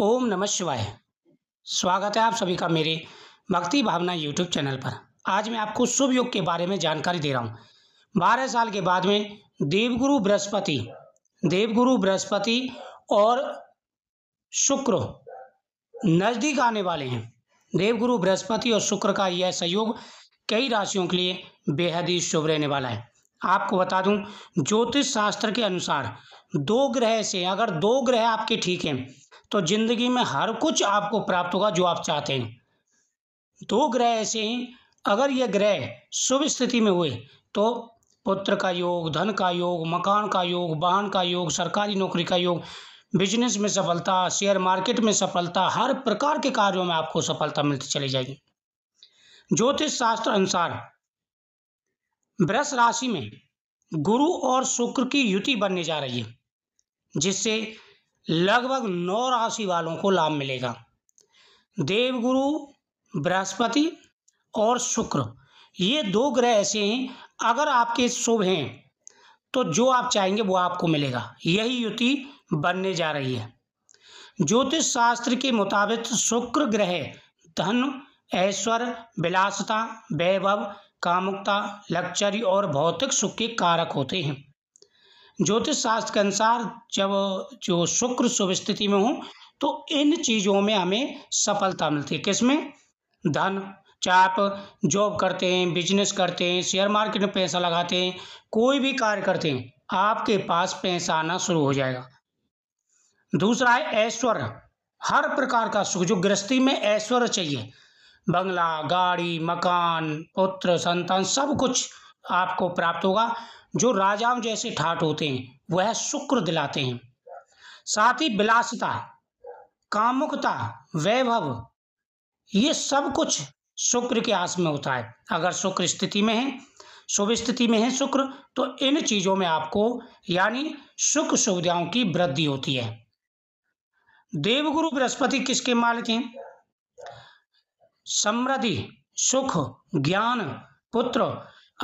ओम नमः शिवाय स्वागत है आप सभी का मेरे भक्ति भावना यूट्यूब चैनल पर आज मैं आपको शुभ योग के बारे में जानकारी दे रहा हूँ बारह साल के बाद में देवगुरु बृहस्पति देवगुरु बृहस्पति और शुक्र नज़दीक आने वाले हैं देवगुरु बृहस्पति और शुक्र का यह सहयोग कई राशियों के लिए बेहद ही शुभ रहने वाला है आपको बता दूं ज्योतिष शास्त्र के अनुसार दो ग्रह से अगर दो ग्रह आपके ठीक हैं तो ज़िंदगी में हर कुछ आपको प्राप्त होगा जो आप चाहते हैं दो ग्रह ऐसे हैं अगर ये ग्रह शुभ स्थिति में हुए तो पुत्र का योग धन का योग मकान का योग वाहन का योग सरकारी नौकरी का योग बिजनेस में सफलता शेयर मार्केट में सफलता हर प्रकार के कार्यों में आपको सफलता मिलती चली जाएगी ज्योतिष शास्त्र अनुसार वृष राशि में गुरु और शुक्र की युति बनने जा रही है जिससे लगभग नौ राशि वालों को लाभ मिलेगा देवगुरु बृहस्पति और शुक्र ये दो ग्रह ऐसे हैं अगर आपके शुभ हैं तो जो आप चाहेंगे वो आपको मिलेगा यही युति बनने जा रही है ज्योतिष शास्त्र के मुताबिक शुक्र ग्रह धन ऐश्वर्य विलासता वैभव कामुकता लक्चरी और भौतिक सुख के कारक होते हैं ज्योतिष शास्त्र के अनुसार जब जो शुक्र शुभ स्थिति में हो तो इन चीज़ों में हमें सफलता मिलती है किसमें धन चाहे आप जॉब करते हैं बिजनेस करते हैं शेयर मार्केट में पैसा लगाते हैं कोई भी कार्य करते हैं आपके पास पैसा आना शुरू हो जाएगा दूसरा है ऐश्वर्य हर प्रकार का सुख जो गृहस्थी में ऐश्वर्य चाहिए बंगला गाड़ी मकान पुत्र संतान सब कुछ आपको प्राप्त होगा जो राजाओं जैसे ठाट होते हैं वह शुक्र दिलाते हैं साथ ही विलासता कामुकता वैभव ये सब कुछ शुक्र के आस में होता है अगर शुक्र स्थिति में है शुभ स्थिति में है शुक्र तो इन चीज़ों में आपको यानी सुख सुविधाओं की वृद्धि होती है देवगुरु बृहस्पति किसके मालिक हैं समृद्धि सुख ज्ञान पुत्र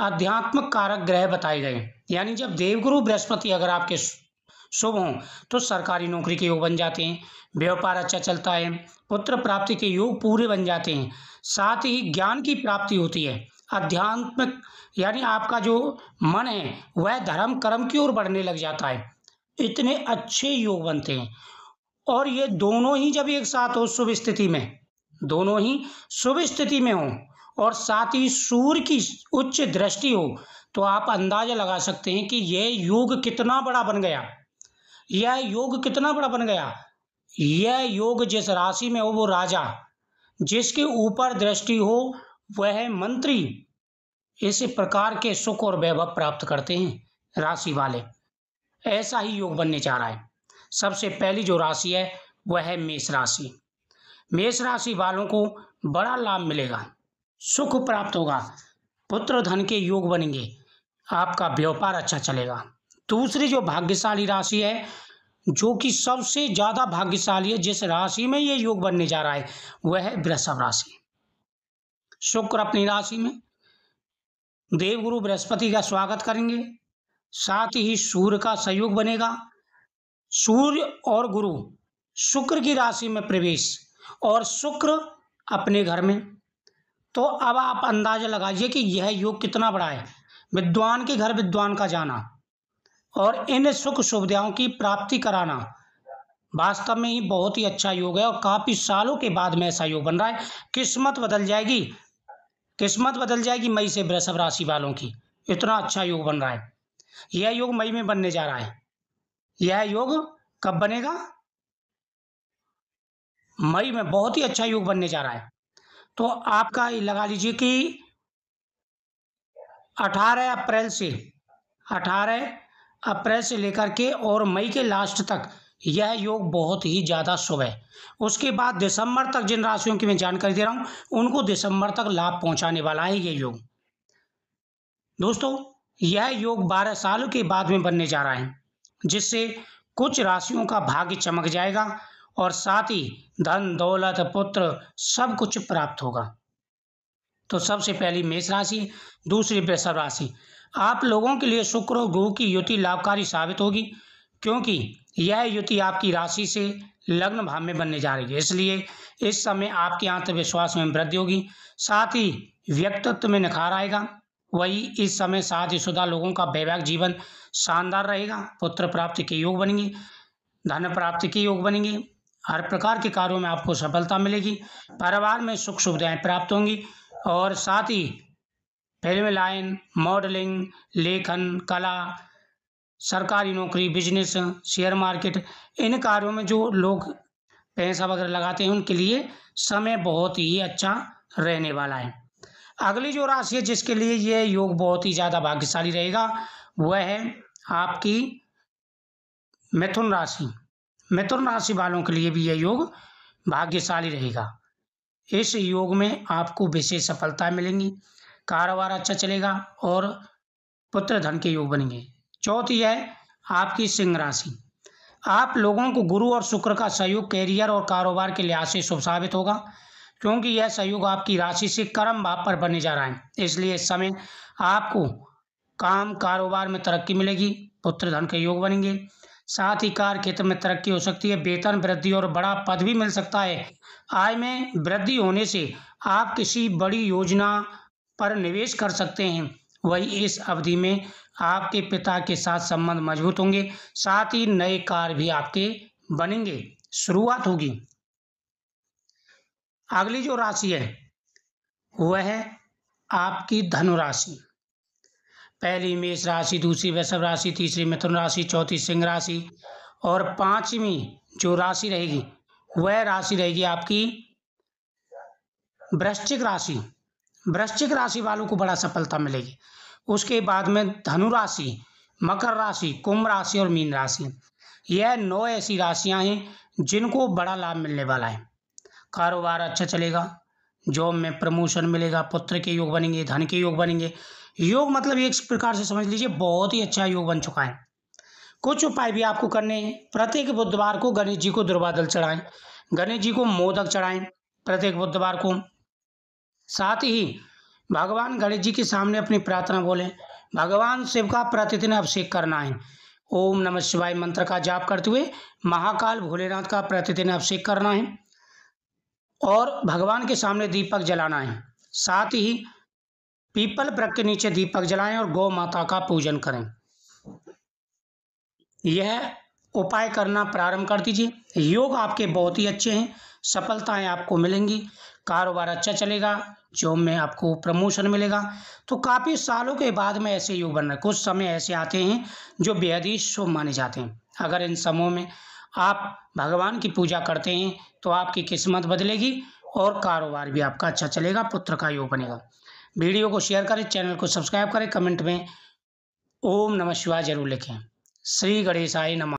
आध्यात्मिक कारक ग्रह बताए गए यानी जब देवगुरु बृहस्पति अगर आपके शुभ हों तो सरकारी नौकरी के योग बन जाते हैं व्यापार अच्छा चलता है पुत्र प्राप्ति के योग पूरे बन जाते हैं साथ ही ज्ञान की प्राप्ति होती है आध्यात्मिक यानी आपका जो मन है वह धर्म कर्म की ओर बढ़ने लग जाता है इतने अच्छे योग बनते हैं और ये दोनों ही जब एक साथ हो शुभ स्थिति में दोनों ही शुभ स्थिति में हो और साथ ही सूर्य की उच्च दृष्टि हो तो आप अंदाजा लगा सकते हैं कि यह योग कितना बड़ा बन गया यह योग कितना बड़ा बन गया यह योग जिस राशि में हो वो राजा जिसके ऊपर दृष्टि हो वह मंत्री इस प्रकार के सुख और वैभव प्राप्त करते हैं राशि वाले ऐसा ही योग बनने जा रहा है सबसे पहली जो राशि है वह है मेष राशि मेष राशि वालों को बड़ा लाभ मिलेगा सुख प्राप्त होगा पुत्र धन के योग बनेंगे आपका व्यापार अच्छा चलेगा दूसरी जो भाग्यशाली राशि है जो कि सबसे ज़्यादा भाग्यशाली है जिस राशि में ये योग बनने जा रहा है वह है वृषभ राशि शुक्र अपनी राशि में देवगुरु बृहस्पति का स्वागत करेंगे साथ ही सूर्य का सहयोग बनेगा सूर्य और गुरु शुक्र की राशि में प्रवेश और शुक्र अपने घर में तो अब आप अंदाज़ा लगाइए कि यह योग कितना बड़ा है विद्वान के घर विद्वान का जाना और इन सुख सुविधाओं की प्राप्ति कराना वास्तव में ही बहुत ही अच्छा योग है और काफ़ी सालों के बाद में ऐसा योग बन रहा है किस्मत बदल जाएगी किस्मत बदल जाएगी मई से वृषभ राशि वालों की इतना अच्छा योग बन रहा है यह योग मई में बनने जा रहा है यह योग कब बनेगा मई में बहुत ही अच्छा योग बनने जा रहा है तो आपका लगा लीजिए कि 18 अप्रैल से 18 अप्रैल से लेकर के और मई के लास्ट तक यह योग बहुत ही ज़्यादा शुभ है उसके बाद दिसंबर तक जिन राशियों की मैं जानकारी दे रहा हूँ उनको दिसंबर तक लाभ पहुँचाने वाला है यह योग दोस्तों यह योग 12 सालों के बाद में बनने जा रहा है जिससे कुछ राशियों का भाग्य चमक जाएगा और साथ ही धन दौलत पुत्र सब कुछ प्राप्त होगा तो सबसे पहली मेष राशि दूसरी वृषभ राशि आप लोगों के लिए शुक्र और गुरु की युति लाभकारी साबित होगी क्योंकि यह युति आपकी राशि से लग्न भाव में बनने जा रही है इसलिए इस समय आपके आत्मविश्वास में वृद्धि होगी साथ ही व्यक्तित्व में निखार आएगा वही इस समय साथ ही शुदा लोगों का वैवाहिक जीवन शानदार रहेगा पुत्र प्राप्ति के योग बनेंगे धन प्राप्ति के योग बनेंगे हर प्रकार के कार्यों में आपको सफलता मिलेगी परिवार में सुख सुविधाएं प्राप्त होंगी और साथ ही फिल्म लाइन मॉडलिंग लेखन कला सरकारी नौकरी बिजनेस शेयर मार्केट इन कार्यों में जो लोग पैसा वगैरह लगाते हैं उनके लिए समय बहुत ही अच्छा रहने वाला है अगली जो राशि है जिसके लिए ये योग बहुत ही ज़्यादा भाग्यशाली रहेगा वह है आपकी मिथुन राशि मिथुन तो राशि वालों के लिए भी यह योग भाग्यशाली रहेगा इस योग में आपको विशेष सफलता मिलेंगी कारोबार अच्छा चलेगा और पुत्र धन के योग बनेंगे चौथी है आपकी सिंह राशि आप लोगों को गुरु और शुक्र का सहयोग कैरियर और कारोबार के लिहाज से शुभ साबित होगा क्योंकि यह सहयोग आपकी राशि से कर्म भाव पर बने जा रहा है इसलिए इस समय आपको काम कारोबार में तरक्की मिलेगी पुत्र धन के योग बनेंगे साथ ही कार्य क्षेत्र तो में तरक्की हो सकती है वेतन वृद्धि और बड़ा पद भी मिल सकता है आय में वृद्धि होने से आप किसी बड़ी योजना पर निवेश कर सकते हैं वही इस अवधि में आपके पिता के साथ संबंध मजबूत होंगे साथ ही नए कार्य भी आपके बनेंगे शुरुआत होगी अगली जो राशि है वह है आपकी धनुराशि पहली मेष राशि दूसरी वृषभ राशि तीसरी मिथुन राशि चौथी सिंह राशि और पांचवी जो राशि रहेगी वह राशि रहेगी आपकी वृश्चिक राशि वृश्चिक राशि वालों को बड़ा सफलता मिलेगी उसके बाद में धनु राशि मकर राशि कुंभ राशि और मीन राशि यह नौ ऐसी राशियां हैं जिनको बड़ा लाभ मिलने वाला है कारोबार अच्छा चलेगा जॉब में प्रमोशन मिलेगा पुत्र के योग बनेंगे धन के योग बनेंगे योग मतलब एक प्रकार से समझ लीजिए बहुत ही अच्छा योग बन चुका है कुछ उपाय भी आपको करने हैं प्रत्येक बुधवार को गणेश जी को दुर्वादल चढ़ाएं गणेश जी को मोदक चढ़ाएं प्रत्येक बुधवार को साथ ही भगवान गणेश जी के सामने अपनी प्रार्थना बोलें भगवान शिव का प्रतिदिन अभिषेक करना है ओम नमः शिवाय मंत्र का जाप करते हुए महाकाल भोलेनाथ का प्रतिदिन अभिषेक करना है और भगवान के सामने दीपक जलाना है साथ ही पीपल वृक्ष के नीचे दीपक जलाएं और गौ माता का पूजन करें यह उपाय करना प्रारंभ कर दीजिए योग आपके बहुत ही अच्छे हैं सफलताएं आपको मिलेंगी कारोबार अच्छा चलेगा जॉब में आपको प्रमोशन मिलेगा तो काफ़ी सालों के बाद में ऐसे योग बन रहे कुछ समय ऐसे आते हैं जो बेहद ही शुभ माने जाते हैं अगर इन समूह में आप भगवान की पूजा करते हैं तो आपकी किस्मत बदलेगी और कारोबार भी आपका अच्छा चलेगा पुत्र का योग बनेगा वीडियो को शेयर करें चैनल को सब्सक्राइब करें कमेंट में ओम नमः शिवाय जरूर लिखें श्री गणेशाय नमः